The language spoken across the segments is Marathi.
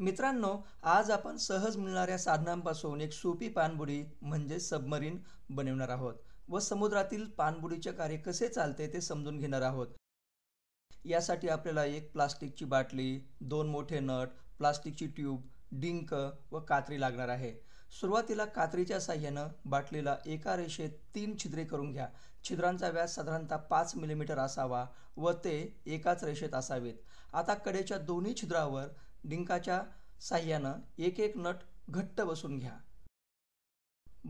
मित्रांनो आज आपण सहज मिळणाऱ्या साधनांपासून एक सोपी पाणबुडी म्हणजे सबमरीन बनवणार आहोत व समुद्रातील पाणबुडीचे कार्य कसे चालते ते समजून घेणार आहोत यासाठी आपल्याला एक प्लास्टिकची बाटली दोन मोठे नट प्लास्टिकची ट्यूब डिंक व कात्री लागणार आहे सुरुवातीला कात्रीच्या साह्यानं बाटलीला एका रेषेत तीन छिद्रे करून घ्या छिद्रांचा व्यास साधारणतः पाच मिलीमीटर असावा व ते एकाच रेषेत असावेत आता कडेच्या दोन्ही छिद्रावर डिंकाच्या साह्यानं एक एक नट घट्ट बसून घ्या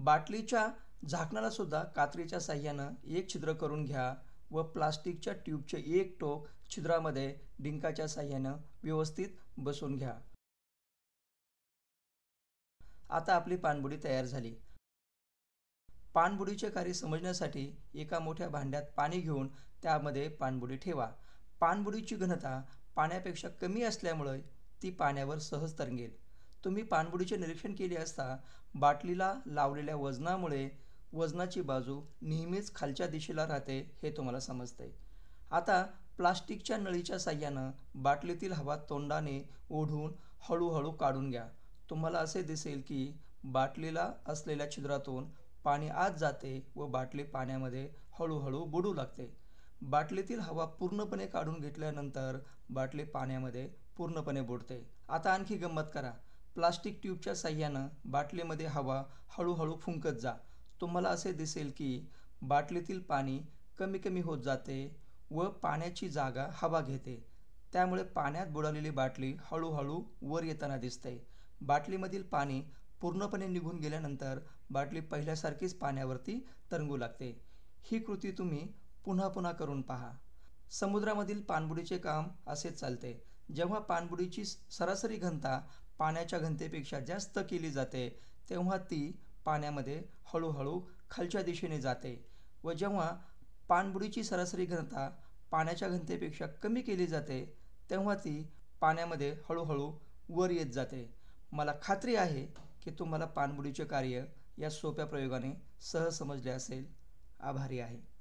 बाटलीच्या झाकणाला सुद्धा कात्रीच्या साह्यानं एक छिद्र करून घ्या व प्लास्टिकच्या ट्यूबचे एक टोक छिद्रामध्ये डिंकाच्या साह्यानं व्यवस्थित बसून घ्या आता आपली पाणबुडी तयार झाली पाणबुडीचे कार्य समजण्यासाठी एका मोठ्या भांड्यात पाणी घेऊन त्यामध्ये पाणबुडी ठेवा पाणबुडीची घनता पाण्यापेक्षा कमी असल्यामुळे ती पाण्यावर सहज तरंगेल तुम्ही पाणबुडीचे निरीक्षण केले असता बाटलीला लावलेल्या वजनामुळे वजनाची बाजू नेहमीच खालच्या दिशेला राहते हे तुम्हाला समजते आता प्लास्टिकच्या नळीच्या साह्यानं बाटलीतील हवा तोंडाने ओढून हळूहळू काढून घ्या तुम्हाला असे दिसेल की बाटलीला असलेल्या छिद्रातून पाणी आत जाते व बाटली पाण्यामध्ये हळूहळू बुडू लागते बाटलीतील हवा पूर्णपणे काढून घेतल्यानंतर बाटली पाण्यामध्ये पूर्णपणे बुडते आता आणखी गंमत करा प्लास्टिक ट्यूबच्या साह्यानं बाटलीमध्ये हवा हळूहळू फुंकत जा तुम्हाला असे दिसेल की बाटलीतील पाणी कमी कमी होत जाते व पाण्याची जागा हवा घेते त्यामुळे पाण्यात बुडालेली बाटली हळूहळू वर येताना दिसते बाटलीमधील पाणी पूर्णपणे निघून गेल्यानंतर बाटली पहिल्यासारखीच पाण्यावरती तरंगू लागते ही कृती तुम्ही पुन्हा पुन्हा करून पहा समुद्रामधील पाणबुडीचे काम असेच चालते जेव्हा पाणबुडीची सरासरी घनता पाण्याच्या घनतेपेक्षा जास्त केली जाते तेव्हा ती पाण्यामध्ये हळूहळू खालच्या दिशेने जाते व जेव्हा पाणबुडीची सरासरी घनता पाण्याच्या घनतेपेक्षा कमी केली जाते तेव्हा ती पाण्यामध्ये हळूहळू वर येत जाते मला खात्री आहे की तुम्हाला पाणबुडीचे कार्य या सोप्या प्रयोगाने सहज समजले असेल आभारी आहे